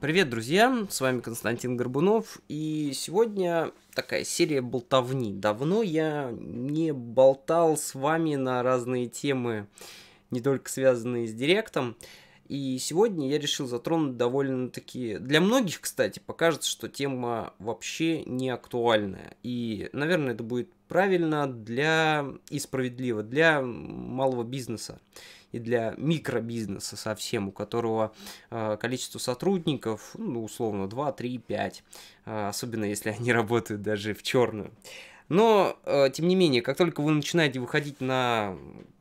Привет, друзья! С вами Константин Горбунов, и сегодня такая серия болтовни. Давно я не болтал с вами на разные темы, не только связанные с Директом. И сегодня я решил затронуть довольно-таки... Для многих, кстати, покажется, что тема вообще не актуальная. И, наверное, это будет правильно для и справедливо для малого бизнеса и для микробизнеса совсем, у которого э, количество сотрудников, ну, условно, 2, 3, 5, э, особенно если они работают даже в черную. Но, э, тем не менее, как только вы начинаете выходить на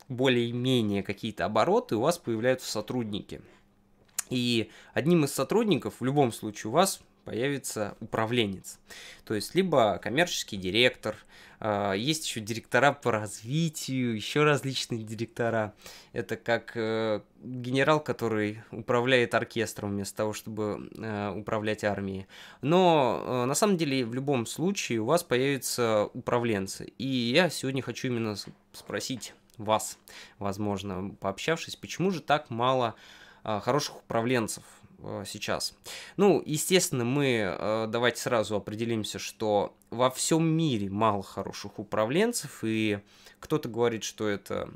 более-менее какие-то обороты, у вас появляются сотрудники. И одним из сотрудников в любом случае у вас появится управленец. То есть либо коммерческий директор, а, есть еще директора по развитию, еще различные директора. Это как э, генерал, который управляет оркестром вместо того, чтобы э, управлять армией. Но э, на самом деле в любом случае у вас появятся управленцы. И я сегодня хочу именно спросить вас, возможно, пообщавшись, почему же так мало а, хороших управленцев а, сейчас. Ну, естественно, мы а, давайте сразу определимся, что во всем мире мало хороших управленцев, и кто-то говорит, что это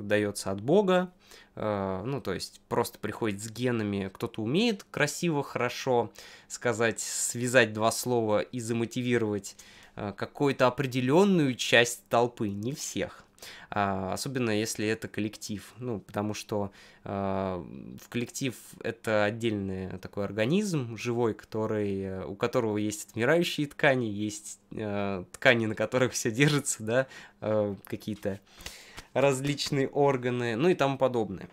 дается от Бога, ну, то есть просто приходит с генами, кто-то умеет красиво, хорошо сказать, связать два слова и замотивировать какую-то определенную часть толпы, не всех – а, особенно если это коллектив, ну, потому что а, в коллектив это отдельный такой организм живой, который, у которого есть отмирающие ткани, есть а, ткани, на которых все держится, да, какие-то различные органы, ну и тому подобное.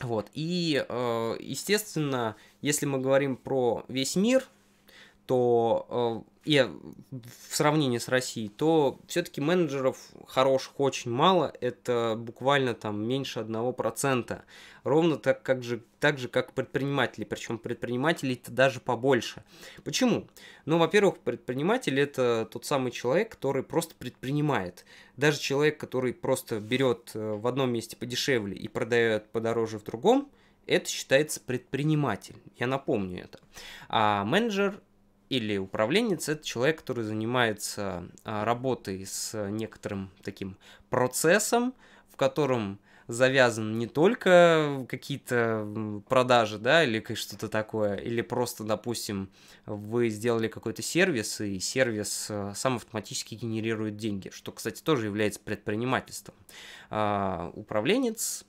Вот, и, естественно, если мы говорим про весь мир, то и в сравнении с Россией, то все-таки менеджеров хороших очень мало, это буквально там меньше 1%. Ровно так, как же, так же, как предприниматели, причем предпринимателей это даже побольше. Почему? Ну, во-первых, предприниматель это тот самый человек, который просто предпринимает. Даже человек, который просто берет э, в одном месте подешевле и продает подороже в другом, это считается предприниматель. Я напомню это. А менеджер или управленец это человек, который занимается а, работой с некоторым таким процессом, в котором завязан не только какие-то продажи, да, или что-то такое, или просто, допустим, вы сделали какой-то сервис, и сервис а, сам автоматически генерирует деньги, что, кстати, тоже является предпринимательством. А, управленец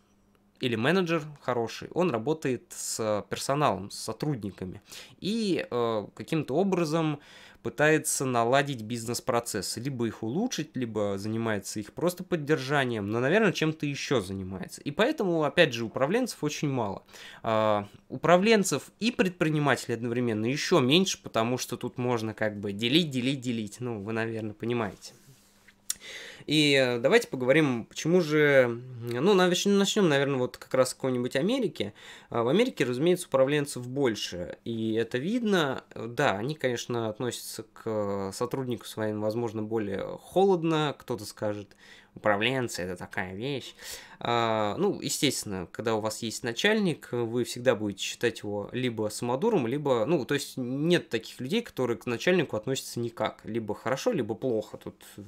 или менеджер хороший, он работает с э, персоналом, с сотрудниками и э, каким-то образом пытается наладить бизнес-процессы, либо их улучшить, либо занимается их просто поддержанием, но, наверное, чем-то еще занимается. И поэтому, опять же, управленцев очень мало. Э, управленцев и предпринимателей одновременно еще меньше, потому что тут можно как бы делить, делить, делить. Ну, вы, наверное, понимаете. И э, давайте поговорим, почему же... Ну, начнем, наверное, вот как раз какой-нибудь Америки. А, в Америке, разумеется, управленцев больше, и это видно. Да, они, конечно, относятся к сотруднику своим, возможно, более холодно. Кто-то скажет, управленцы – это такая вещь. А, ну, естественно, когда у вас есть начальник, вы всегда будете считать его либо самодуром, либо, ну, то есть нет таких людей, которые к начальнику относятся никак, либо хорошо, либо плохо. Тут э,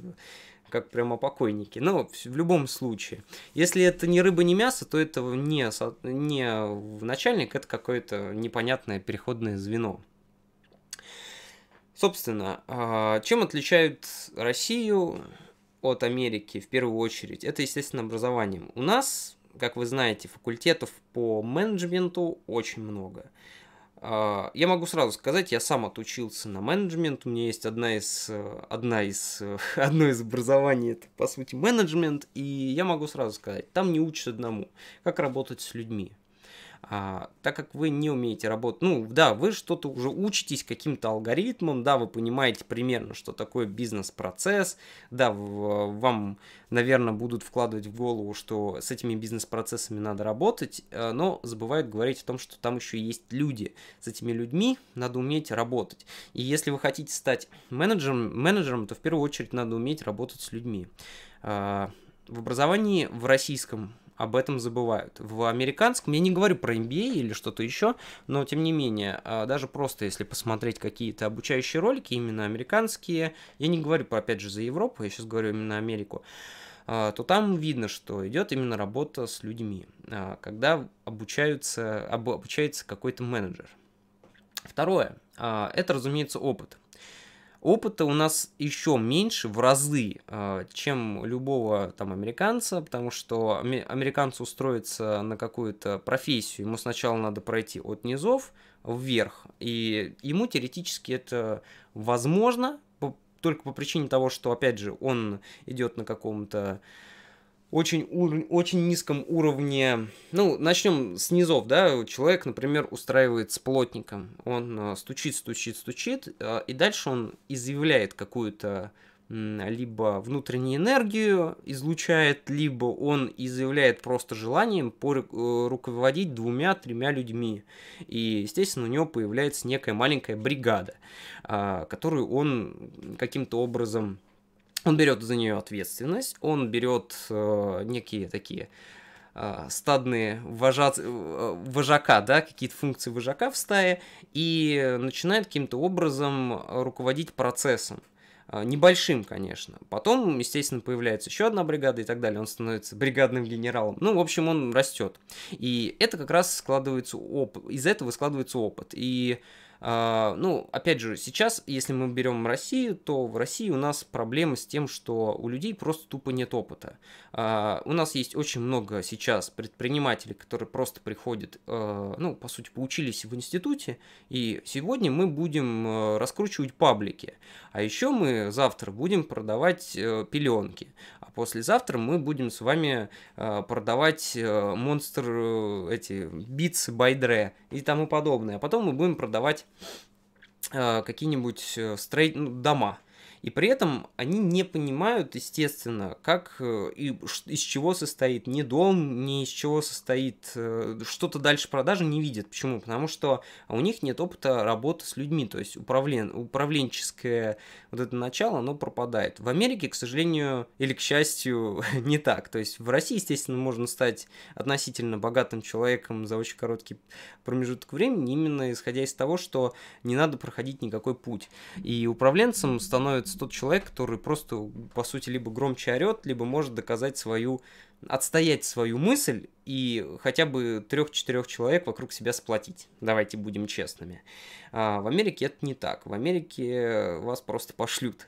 как прямо покойники. Но в любом случае, если это не рыба, не мясо, то это не, не начальник, это какое-то непонятное переходное звено. Собственно, а, чем отличают Россию от Америки в первую очередь? Это, естественно, образованием. У нас, как вы знаете, факультетов по менеджменту очень много. А, я могу сразу сказать, я сам отучился на менеджмент. У меня есть одна из, э, одна из, э, одно из образований, это по сути менеджмент. И я могу сразу сказать, там не учат одному, как работать с людьми. А, так как вы не умеете работать, ну да, вы что-то уже учитесь каким-то алгоритмом, да, вы понимаете примерно, что такое бизнес-процесс, да, в, вам, наверное, будут вкладывать в голову, что с этими бизнес-процессами надо работать, э, но забывают говорить о том, что там еще есть люди. С этими людьми надо уметь работать. И если вы хотите стать менеджером, менеджером то в первую очередь надо уметь работать с людьми. А, в образовании в российском об этом забывают. В американском, я не говорю про MBA а или что-то еще, но тем не менее, а, даже просто если посмотреть какие-то обучающие ролики, именно американские, я не говорю, опять же, за Европу, я сейчас говорю именно Америку, а, то там видно, что идет именно работа с людьми, когда обучаются, обучается какой-то менеджер. Второе, это, разумеется, опыт. Опыта у нас еще меньше в разы, а, чем любого там американца, потому что американцу устроиться на какую-то профессию, ему сначала надо пройти от низов вверх, и ему теоретически это возможно, только по причине того, что, опять же, он идет на каком-то очень, ур... очень низком уровне. Ну, начнем с низов, да. Человек, например, устраивает с плотником. Он э, стучит, стучит, стучит, э, и дальше он изъявляет какую-то либо внутреннюю энергию излучает, либо он изъявляет просто желанием пор э, руководить двумя-тремя людьми. И, естественно, у него появляется некая маленькая бригада, а, которую он каким-то образом он берет за нее ответственность, он берет э, некие такие э, стадные вожа... Э, вожака, да, какие-то функции вожака в стае, и начинает каким-то образом руководить процессом. Э, небольшим, конечно. Потом, естественно, появляется еще одна бригада и так далее. Он становится бригадным генералом. Ну, в общем, он растет. И это как раз складывается опыт. Из этого складывается опыт. И а, ну, опять же, сейчас, если мы берем Россию, то в России у нас проблемы с тем, что у людей просто тупо нет опыта. А, у нас есть очень много сейчас предпринимателей, которые просто приходят, а, ну, по сути, поучились в институте, и сегодня мы будем раскручивать паблики, а еще мы завтра будем продавать э, пеленки, а послезавтра мы будем с вами э, продавать э, монстр эти битсы, байдре и тому подобное, а потом мы будем продавать Э, какие-нибудь э, строй... Ну, дома. И при этом они не понимают, естественно, как э, и из чего состоит ни дом, ни из чего состоит э, что-то дальше продажи не видят. Почему? Потому что у них нет опыта работы с людьми, то есть управлен, управленческое вот это начало, оно пропадает. В Америке, к сожалению, или к счастью, не так. То есть в России, естественно, можно стать относительно богатым человеком за очень короткий промежуток времени, именно исходя из того, что не надо проходить никакой путь. И управленцем становится находится тот человек, который просто, по сути, либо громче орет, либо может доказать свою, отстоять свою мысль и хотя бы трех-четырех человек вокруг себя сплотить. Давайте будем честными. А в Америке это не так. В Америке э, вас просто пошлют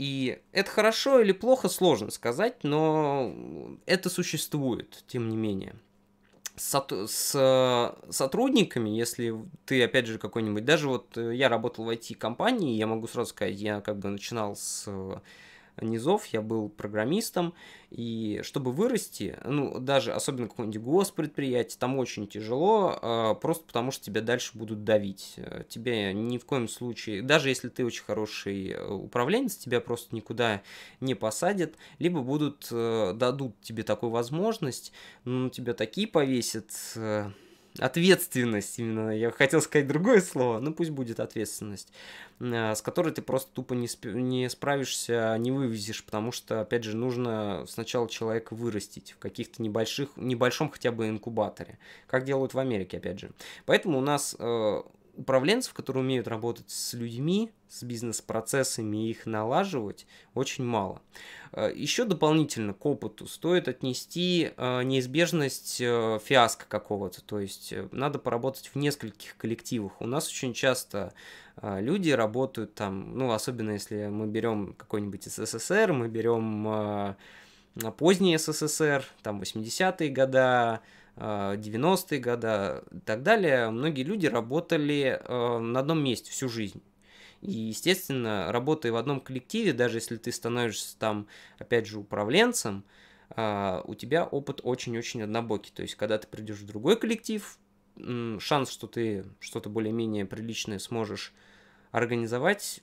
и это хорошо или плохо, сложно сказать, но это существует, тем не менее с сотрудниками, если ты, опять же, какой-нибудь, даже вот э, я работал в IT-компании, я могу сразу сказать, я как бы начинал с низов, я был программистом, и чтобы вырасти, ну, даже особенно какое-нибудь госпредприятие, там очень тяжело, а, просто потому что тебя дальше будут давить. Тебе ни в коем случае, даже если ты очень хороший э, управленец, тебя просто никуда не посадят, либо будут, э, дадут тебе такую возможность, ну тебя такие повесят э, ответственность именно, я хотел сказать другое слово, но пусть будет ответственность, э, с которой ты просто тупо не, сп- не справишься, не вывезешь, потому что, опять же, нужно сначала человека вырастить в каких-то небольших, небольшом хотя бы инкубаторе, как делают в Америке, опять же. Поэтому у нас э, управленцев, которые умеют работать с людьми, с бизнес-процессами и их налаживать, очень мало. Э, Еще дополнительно к опыту стоит отнести э, неизбежность э, фиаско какого-то, то есть надо поработать в нескольких коллективах. У нас очень часто люди работают там, ну, особенно если мы берем какой-нибудь СССР, мы берем поздний СССР, там 80-е года, 90-е а, годы и так далее, многие люди работали а, на одном месте всю жизнь. И, естественно, работая в одном коллективе, даже если ты становишься там, опять же, управленцем, а, у тебя опыт очень-очень однобокий. То есть, когда ты придешь в другой коллектив, шанс, что ты что-то более-менее приличное сможешь организовать,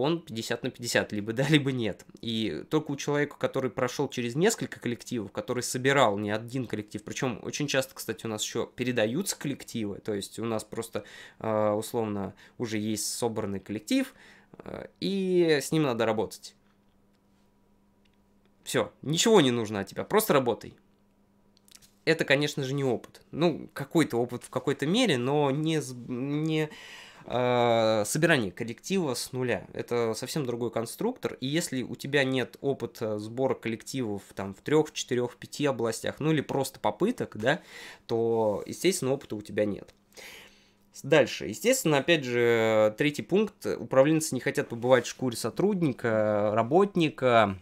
он 50 на 50, либо да, либо нет. И только у человека, который прошел через несколько коллективов, который собирал не один коллектив, причем очень часто, кстати, у нас еще передаются коллективы, то есть у нас просто э, условно уже есть собранный коллектив, э, и с ним надо работать. Все, ничего не нужно от тебя, просто работай. Это, конечно же, не опыт. Ну, какой-то опыт в какой-то мере, но не, не э, собирание коллектива с нуля. Это совсем другой конструктор, и если у тебя нет опыта сбора коллективов там в трех, четырех, пяти областях, ну или просто попыток, да, то, естественно, опыта у тебя нет. Дальше. Естественно, опять же, третий пункт. Управленцы не хотят побывать в шкуре сотрудника, работника,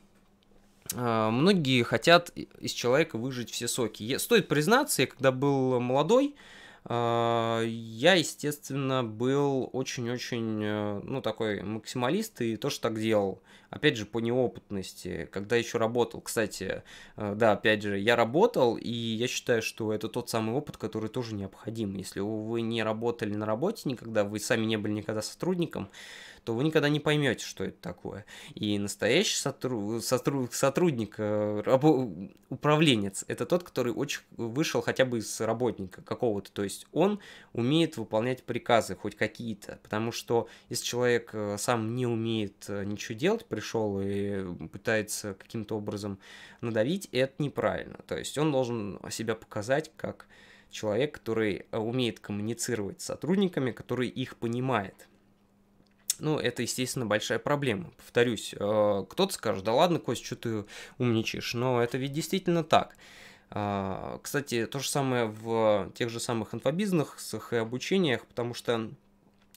а, многие хотят из человека выжить все соки. Стоит признаться, я когда был молодой, а, я, естественно, был очень-очень, э, ну, такой максималист и тоже так делал опять же, по неопытности, когда еще работал. Кстати, э, да, опять же, я работал, и я считаю, что это тот самый опыт, который тоже необходим. Если вы не работали на работе никогда, вы сами не были никогда сотрудником, то вы никогда не поймете, что это такое. И настоящий сотру... Сотру... сотрудник, э, раб... управленец, это тот, который очень вышел хотя бы из работника какого-то. То есть он умеет выполнять приказы хоть какие-то. Потому что если человек э, сам не умеет ничего делать, пришел и пытается каким-то образом надавить, это неправильно. То есть он должен себя показать как человек, который э, умеет коммуницировать с сотрудниками, который их понимает. Ну, это, естественно, большая проблема. Повторюсь, э, кто-то скажет, да ладно, Кость, что ты умничаешь, но это ведь действительно так. А, кстати, то же самое в тех же самых инфобизнесах и обучениях, потому что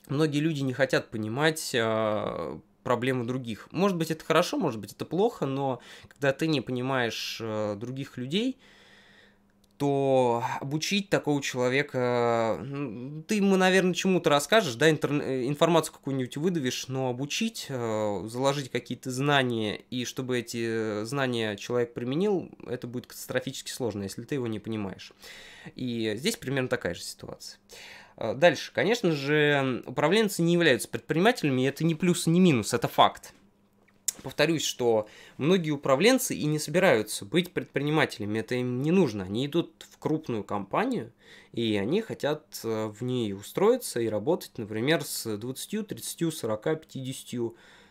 многие люди не хотят понимать а, проблемы других. Может быть, это хорошо, может быть, это плохо, но когда ты не понимаешь э, других людей, то обучить такого человека, ты ему, наверное, чему-то расскажешь, да, интер... Э, информацию какую-нибудь выдавишь, но обучить, э, заложить какие-то знания, и чтобы эти знания человек применил, это будет катастрофически сложно, если ты его не понимаешь. И здесь примерно такая же ситуация. Э, дальше, конечно же, управленцы не являются предпринимателями, и это не плюс, не минус, это факт. Повторюсь, что многие управленцы и не собираются быть предпринимателями, это им не нужно. Они идут в крупную компанию, и они хотят э, в ней устроиться и работать, например, с 20, 30, 40, 50,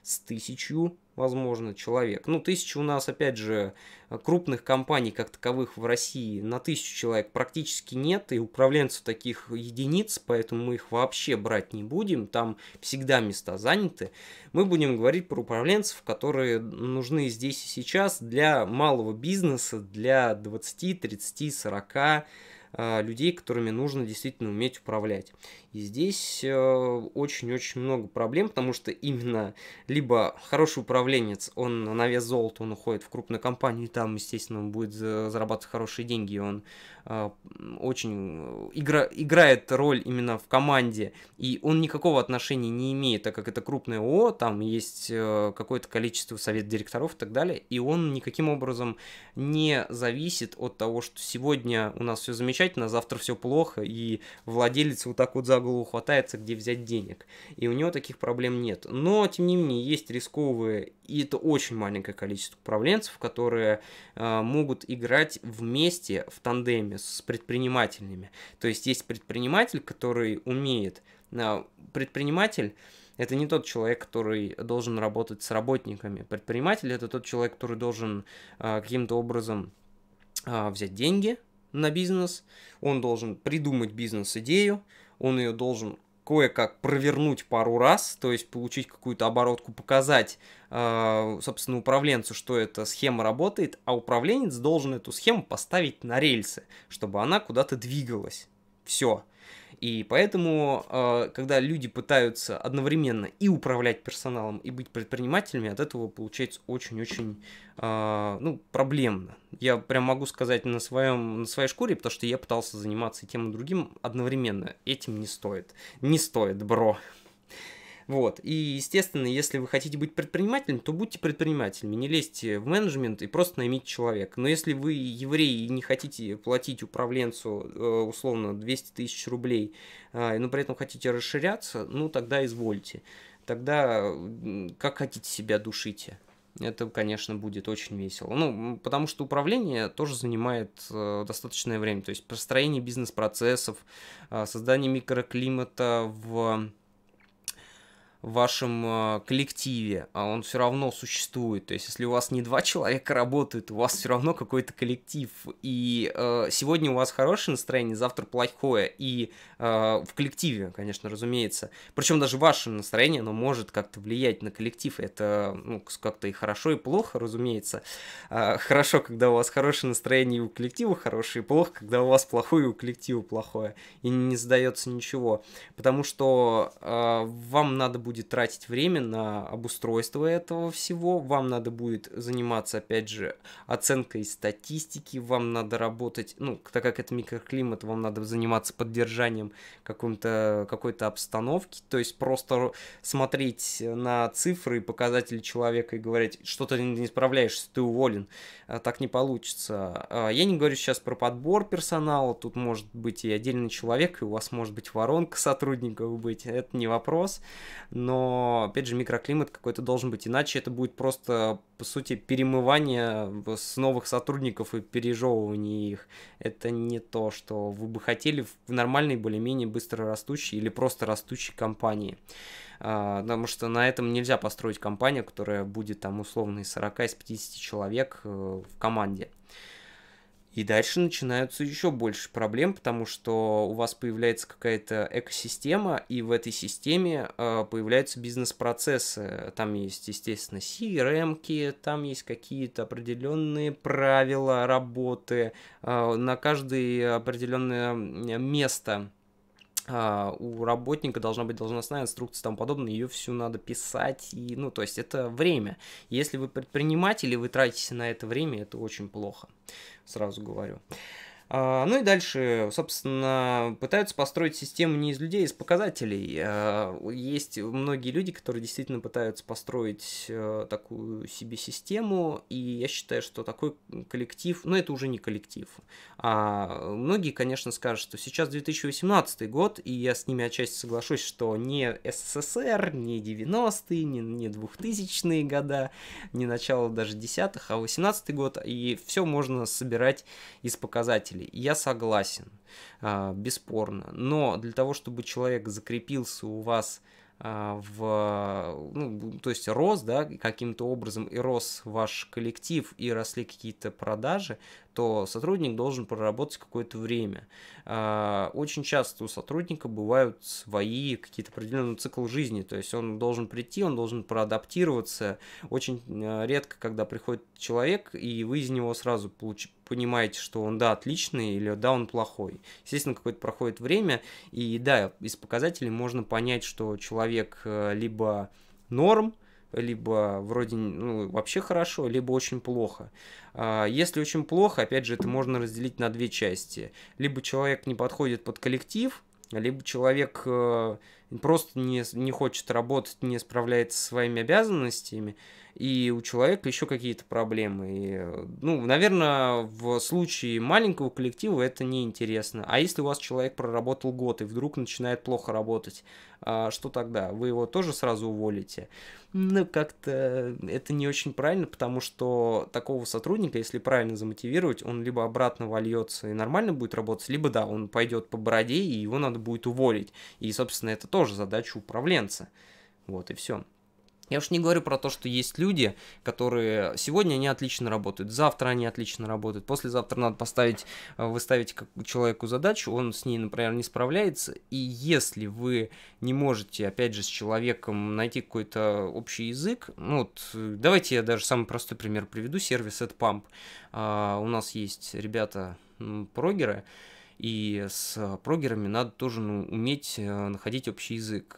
с тысячу возможно, человек. Ну, тысяча у нас, опять же, э, крупных компаний как таковых в России на тысячу человек практически нет, и управленцев таких единиц, поэтому мы их вообще брать не будем, там всегда места заняты. Мы будем говорить про управленцев, которые нужны здесь и сейчас для малого бизнеса, для 20, 30, 40 людей, которыми нужно действительно уметь управлять. И здесь э, очень-очень много проблем, потому что именно либо хороший управленец, он на вес золота, он уходит в крупную компанию, и там, естественно, он будет зарабатывать хорошие деньги, он а, очень игра, играет роль именно в команде, и он никакого отношения не имеет, так как это крупное ООО, там есть э, какое-то количество совет директоров и так далее, и он никаким образом не зависит от того, что сегодня у нас все замечательно, а завтра все плохо, и владелец вот так вот за голову хватается, где взять денег. И у него таких проблем нет. Но, тем не менее, есть рисковые, и это очень маленькое количество управленцев, которые э, могут играть вместе в тандеме с предпринимателями. То есть есть предприниматель, который умеет. Э, предприниматель это не тот человек, который должен работать с работниками. Предприниматель это тот человек, который должен э, каким-то образом э, взять деньги на бизнес, он должен придумать бизнес-идею, он ее должен кое-как провернуть пару раз, то есть получить какую-то оборотку, показать, э, собственно, управленцу, что эта схема работает, а управленец должен эту схему поставить на рельсы, чтобы она куда-то двигалась. Все. И поэтому, э, когда люди пытаются одновременно и управлять персоналом, и быть предпринимателями, от этого получается очень-очень э, ну, проблемно. Я прям могу сказать на, своем, на своей шкуре, потому что я пытался заниматься тем и другим одновременно. Этим не стоит. Не стоит, бро. Вот. И, естественно, если вы хотите быть предпринимателем, то будьте предпринимателями, не лезьте в менеджмент и просто наймите человека. Но если вы еврей и не хотите платить управленцу, э, условно, 200 тысяч рублей, а, но при этом хотите расширяться, ну, тогда извольте. Тогда как хотите себя душите это, конечно, будет очень весело. Ну, потому что управление тоже занимает э, достаточное время. То есть построение бизнес-процессов, э, создание микроклимата в в вашем э, коллективе, а он все равно существует. То есть, если у вас не два человека работают, у вас все равно какой-то коллектив. И э, сегодня у вас хорошее настроение, завтра плохое. И э, в коллективе, конечно, разумеется. Причем даже ваше настроение, оно может как-то влиять на коллектив. Это ну, как-то и хорошо, и плохо, разумеется. Э, хорошо, когда у вас хорошее настроение и у коллектива хорошее, и плохо, когда у вас плохое и у коллектива плохое. И не задается ничего. Потому что э, вам надо будет будет тратить время на обустройство этого всего, вам надо будет заниматься, опять же, оценкой статистики, вам надо работать, ну, так как это микроклимат, вам надо заниматься поддержанием какой-то какой -то обстановки, то есть просто смотреть на цифры и показатели человека и говорить, что ты не справляешься, ты уволен, а, так не получится. А, я не говорю сейчас про подбор персонала, тут может быть и отдельный человек, и у вас может быть воронка сотрудников быть, это не вопрос, но, опять же, микроклимат какой-то должен быть, иначе это будет просто, по сути, перемывание с новых сотрудников и пережевывание их. Это не то, что вы бы хотели в нормальной, более-менее быстро растущей или просто растущей компании. А, потому что на этом нельзя построить компанию, которая будет там условно из 40, из 50 человек э, в команде. И дальше начинаются еще больше проблем, потому что у вас появляется какая-то экосистема, и в этой системе э, появляются бизнес-процессы. Там есть, естественно, CRM, там есть какие-то определенные правила работы э, на каждое определенное место а, у работника должна быть должностная инструкция и тому подобное, ее всю надо писать, и, ну, то есть это время. Если вы предприниматель и вы тратите на это время, это очень плохо, сразу говорю. А, ну и дальше, собственно, пытаются построить систему не из людей, а из показателей. А, есть многие люди, которые действительно пытаются построить э, такую себе систему, и я считаю, что такой коллектив, ну это уже не коллектив. А многие, конечно, скажут, что сейчас 2018 год, и я с ними отчасти соглашусь, что не СССР, не 90-е, не, не 2000-е года, не начало даже десятых, а 18 й год, и все можно собирать из показателей пользователей. Я согласен, а, бесспорно. Но для того, чтобы человек закрепился у вас а, в, ну, то есть рос, да, каким-то образом и рос ваш коллектив, и росли какие-то продажи, то сотрудник должен проработать какое-то время. А, очень часто у сотрудника бывают свои какие-то определенные циклы жизни, то есть он должен прийти, он должен проадаптироваться. Очень а, редко, когда приходит человек, и вы из него сразу получ... понимаете, что он, да, отличный или да, он плохой. Естественно, какое-то проходит время, и да, из показателей можно понять, что человек э, либо норм, либо вроде ну, вообще хорошо, либо очень плохо. А, если очень плохо, опять же, это можно разделить на две части. Либо человек не подходит под коллектив, либо человек э, просто не, не хочет работать, не справляется со своими обязанностями, и у человека еще какие-то проблемы. И, ну, наверное, в случае маленького коллектива это неинтересно. А если у вас человек проработал год и вдруг начинает плохо работать, а что тогда? Вы его тоже сразу уволите? Ну, как-то это не очень правильно, потому что такого сотрудника, если правильно замотивировать, он либо обратно вольется и нормально будет работать, либо, да, он пойдет по бороде, и его надо будет уволить. И, собственно, это тоже задача управленца. Вот и все. Я уж не говорю про то, что есть люди, которые сегодня они отлично работают, завтра они отлично работают, послезавтра надо поставить, э, выставить человеку задачу, он с ней, например, не справляется, и если вы не можете, опять же, с человеком найти какой-то общий язык, ну вот, э, давайте я даже самый простой пример приведу, сервис AdPump. Uh, а, у нас есть ребята, прогеры, и с прогерами надо тоже ну, уметь э, находить общий язык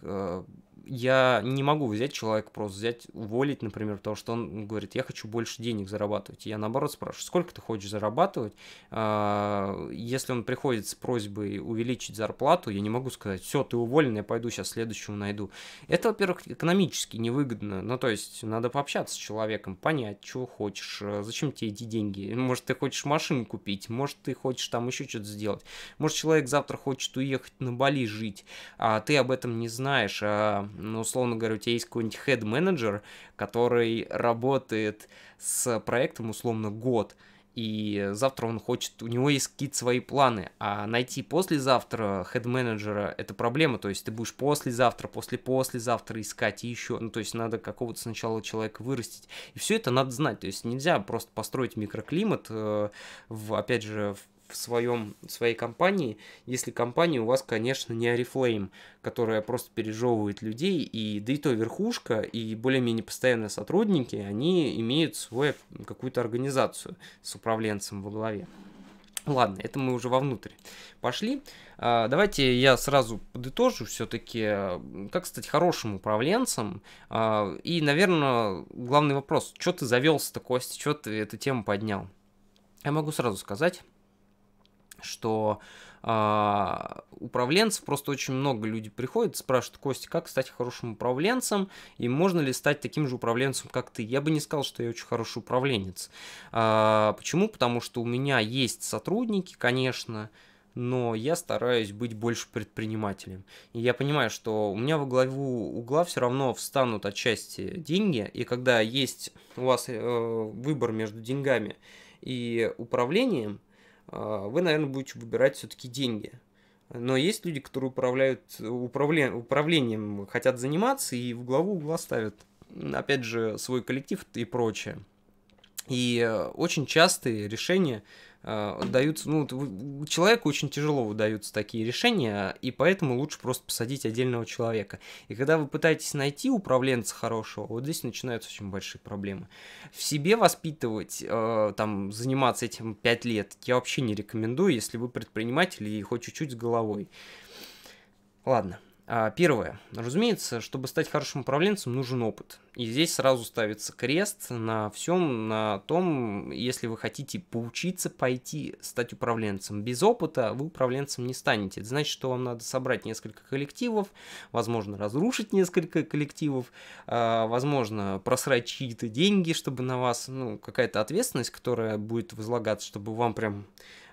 я не могу взять человека, просто взять, уволить, например, то, что он говорит, я хочу больше денег зарабатывать. Я наоборот спрашиваю, сколько ты хочешь зарабатывать? А, если он приходит с просьбой увеличить зарплату, я не могу сказать, все, ты уволен, я пойду сейчас следующего найду. Это, во-первых, экономически невыгодно. Ну, то есть, надо пообщаться с человеком, понять, чего хочешь, э, зачем тебе эти деньги. Может, ты хочешь машину купить, может, ты хочешь там еще что-то сделать. Может, человек завтра хочет уехать на Бали жить, а ты об этом не знаешь, а ну, условно говоря, у тебя есть какой-нибудь хед-менеджер, который работает с проектом условно год, и завтра он хочет, у него есть какие-то свои планы, а найти послезавтра хед-менеджера это проблема, то есть ты будешь послезавтра, после-послезавтра искать и еще, ну то есть надо какого-то сначала человека вырастить, и все это надо знать, то есть нельзя просто построить микроклимат, э, в, опять же, в в своем, в своей компании, если компания у вас, конечно, не Арифлейм, которая просто пережевывает людей, и да и то верхушка, и более-менее постоянные сотрудники, они имеют свою какую-то организацию с управленцем во главе. Ладно, это мы уже вовнутрь пошли. А, давайте я сразу подытожу все-таки, как стать хорошим управленцем. А, и, наверное, главный вопрос, что ты завелся-то, Костя, что ты эту тему поднял? Я могу сразу сказать, что а, управленцев просто очень много людей приходят, спрашивают, Костя, как стать хорошим управленцем, и можно ли стать таким же управленцем, как ты? Я бы не сказал, что я очень хороший управленец. А, почему? Потому что у меня есть сотрудники, конечно, но я стараюсь быть больше предпринимателем. И я понимаю, что у меня во главу угла все равно встанут отчасти деньги, и когда есть у вас э, выбор между деньгами и управлением, а, вы, наверное, будете выбирать все-таки деньги. Но есть люди, которые управляют управле, управлением, хотят заниматься и в главу угла ставят, опять же, свой коллектив и прочее. И э, очень частые решения Э, даются, ну, человеку очень тяжело выдаются такие решения, и поэтому лучше просто посадить отдельного человека. И когда вы пытаетесь найти управленца хорошего, вот здесь начинаются очень большие проблемы. В себе воспитывать, э, там, заниматься этим 5 лет, я вообще не рекомендую, если вы предприниматель и хоть чуть-чуть с головой. Ладно. А, первое. Разумеется, чтобы стать хорошим управленцем, нужен опыт. И здесь сразу ставится крест на всем, на том, если вы хотите поучиться пойти стать управленцем. Без опыта вы управленцем не станете. Это значит, что вам надо собрать несколько коллективов, возможно, разрушить несколько коллективов, а, возможно, просрать чьи-то деньги, чтобы на вас ну, какая-то ответственность, которая будет возлагаться, чтобы вам прям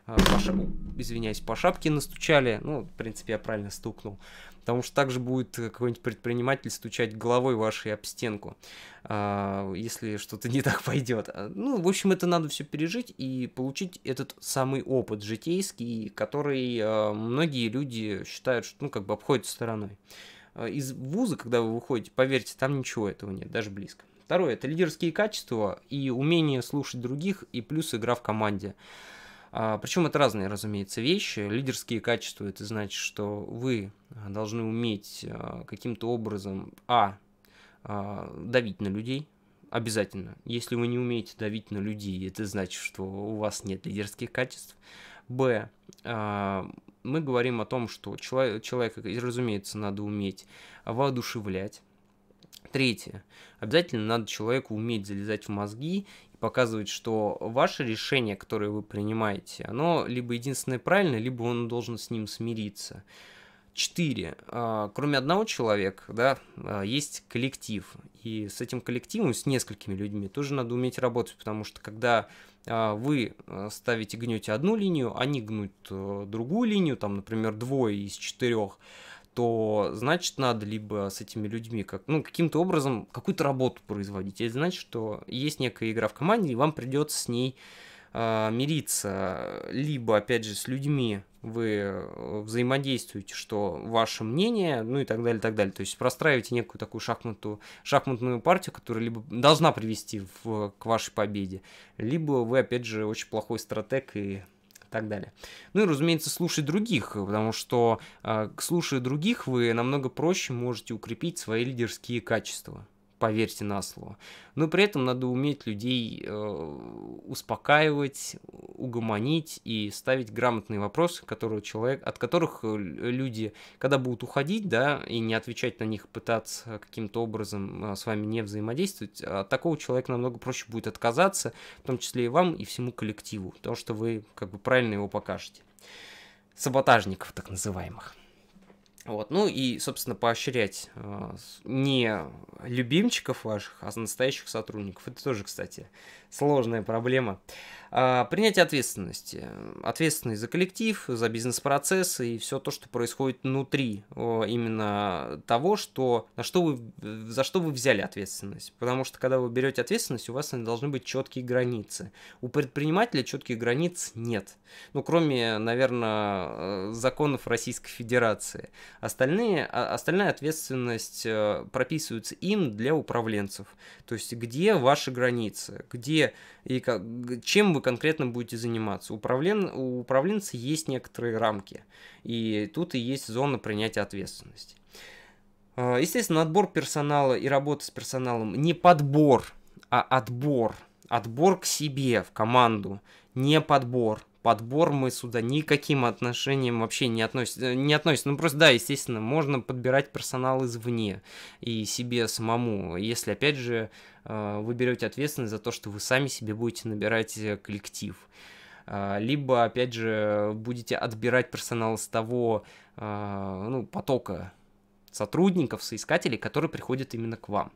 а, по шапке, извиняюсь, по шапке настучали. Ну, в принципе, я правильно стукнул потому что также будет какой-нибудь предприниматель стучать головой вашей об стенку, а, если что-то не так пойдет. Ну, в общем, это надо все пережить и получить этот самый опыт житейский, который а, многие люди считают, что, ну, как бы обходят стороной. А, из вуза, когда вы выходите, поверьте, там ничего этого нет, даже близко. Второе – это лидерские качества и умение слушать других, и плюс игра в команде. А, Причем это разные, разумеется, вещи. Лидерские качества – это значит, что вы а, должны уметь а, каким-то образом, а, давить на людей, обязательно. Если вы не умеете давить на людей, это значит, что у вас нет лидерских качеств. Б. Мы говорим о том, что человек, человека, разумеется, надо уметь воодушевлять. Третье. Обязательно надо человеку уметь залезать в мозги показывает, что ваше решение, которое вы принимаете, оно либо единственное правильное, либо он должен с ним смириться. Четыре. А, кроме одного человека, да, а, есть коллектив. И с этим коллективом, с несколькими людьми, тоже надо уметь работать, потому что когда а, вы ставите, гнете одну линию, они гнут э, другую линию, там, например, двое из четырех, то значит надо либо с этими людьми как, ну, каким-то образом какую-то работу производить. Это значит, что есть некая игра в команде, и вам придется с ней э, мириться. Либо, опять же, с людьми вы взаимодействуете, что ваше мнение, ну и так далее, и так далее. То есть простраиваете некую такую шахмату, шахматную партию, которая либо должна привести в, к вашей победе, либо вы, опять же, очень плохой стратег и так далее. Ну и, разумеется, слушать других, потому что а, слушая других, вы намного проще можете укрепить свои лидерские качества поверьте на слово. Но при этом надо уметь людей э, успокаивать, угомонить и ставить грамотные вопросы, которые человек, от которых э, люди, когда будут уходить, да, и не отвечать на них, пытаться каким-то образом э, с вами не взаимодействовать, а от такого человека намного проще будет отказаться, в том числе и вам, и всему коллективу, потому что вы как бы правильно его покажете. Саботажников так называемых. Вот, ну и, собственно, поощрять э, не любимчиков ваших, а настоящих сотрудников. Это тоже, кстати, сложная проблема. А, принятие ответственности. Ответственность за коллектив, за бизнес процессы и все то, что происходит внутри именно того, что, на что вы, за что вы взяли ответственность. Потому что когда вы берете ответственность, у вас должны быть четкие границы. У предпринимателя четких границ нет. Ну, кроме, наверное, э, законов Российской Федерации. Остальные, а, остальная ответственность э, прописывается им для управленцев. То есть, где ваши границы, где и как, чем вы конкретно будете заниматься. Управлен, у управленца есть некоторые рамки, и тут и есть зона принятия ответственности. А, естественно, отбор персонала и работа с персоналом не подбор, а отбор. Отбор к себе в команду, не подбор подбор мы сюда никаким отношением вообще не относится. Э, не относится. Ну просто да, естественно, можно подбирать персонал извне и себе самому, если опять же э, вы берете ответственность за то, что вы сами себе будете набирать э, коллектив. А, либо, опять же, будете отбирать персонал с того ну, потока сотрудников, соискателей, которые приходят именно к вам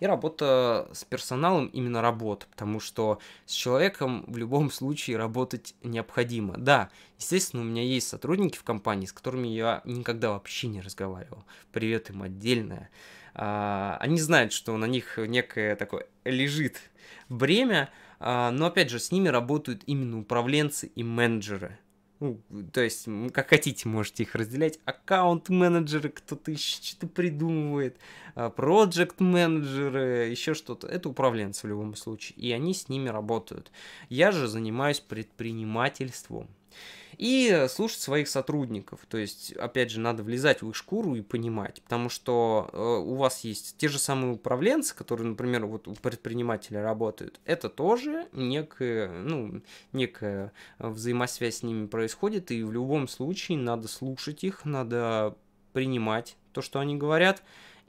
и работа с персоналом именно работа, потому что с человеком в любом случае работать необходимо. Да, естественно, у меня есть сотрудники в компании, с которыми я никогда вообще не разговаривал. Привет им отдельное. А, они знают, что на них некое такое лежит бремя, а, но опять же, с ними работают именно управленцы и менеджеры – ну, то есть, как хотите, можете их разделять. Аккаунт-менеджеры, кто-то еще что-то придумывает, а, проект-менеджеры, еще что-то. Это управленцы в любом случае, и они с ними работают. Я же занимаюсь предпринимательством и слушать своих сотрудников. То есть, опять же, надо влезать в их шкуру и понимать, потому что э, у вас есть те же самые управленцы, которые, например, вот у предпринимателя работают. Это тоже некая, ну, некая взаимосвязь с ними происходит, и в любом случае надо слушать их, надо принимать то, что они говорят.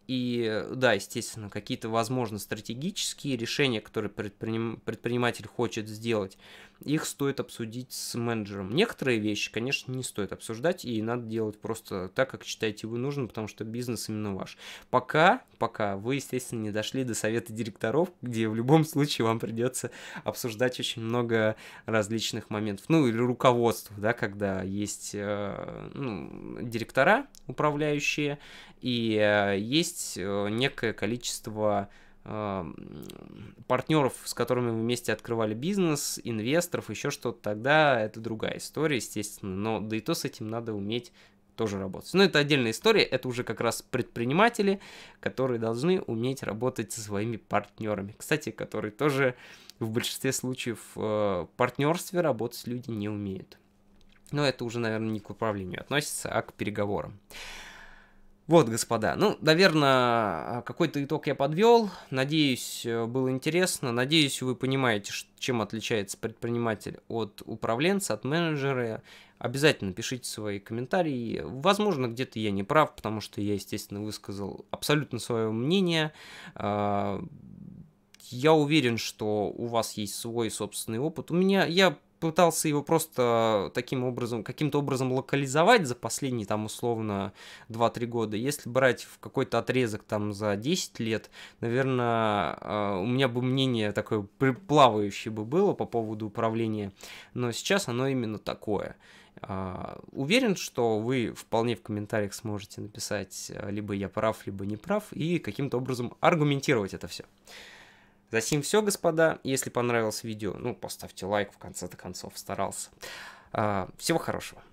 И да, естественно, какие-то, возможно, стратегические решения, которые предприним... предприниматель хочет сделать, их стоит обсудить с менеджером. Некоторые вещи, конечно, не стоит обсуждать, и надо делать просто так, как считаете вы нужным, потому что бизнес именно ваш. Пока, пока вы, естественно, не дошли до совета директоров, где в любом случае вам придется обсуждать очень много различных моментов. Ну, или руководство, да, когда есть э, ну, директора, управляющие, и э, есть э, некое количество партнеров, с которыми вы вместе открывали бизнес, инвесторов, еще что-то, тогда это другая история, естественно. Но да и то с этим надо уметь тоже работать. Но это отдельная история, это уже как раз предприниматели, которые должны уметь работать со своими партнерами. Кстати, которые тоже в большинстве случаев э, в партнерстве работать люди не умеют. Но это уже, наверное, не к управлению относится, а к переговорам. Вот, господа, ну, наверное, какой-то итог я подвел. Надеюсь, э, было интересно. Надеюсь, вы понимаете, чем отличается предприниматель от управленца, от менеджера. Обязательно пишите свои комментарии. Возможно, где-то я не прав, потому что я, естественно, высказал абсолютно свое мнение. А, я уверен, что у вас есть свой собственный опыт. У меня, я пытался его просто таким образом, каким-то образом локализовать за последние там условно 2-3 года. Если брать в какой-то отрезок там за 10 лет, наверное, а, у меня бы мнение такое приплавающее бы было по поводу управления, но сейчас оно именно такое. А, уверен, что вы вполне в комментариях сможете написать, а, либо я прав, либо не прав, и каким-то образом аргументировать это все. Затем все, господа. Если понравилось видео, ну, поставьте лайк, в конце-то концов старался. А, всего хорошего.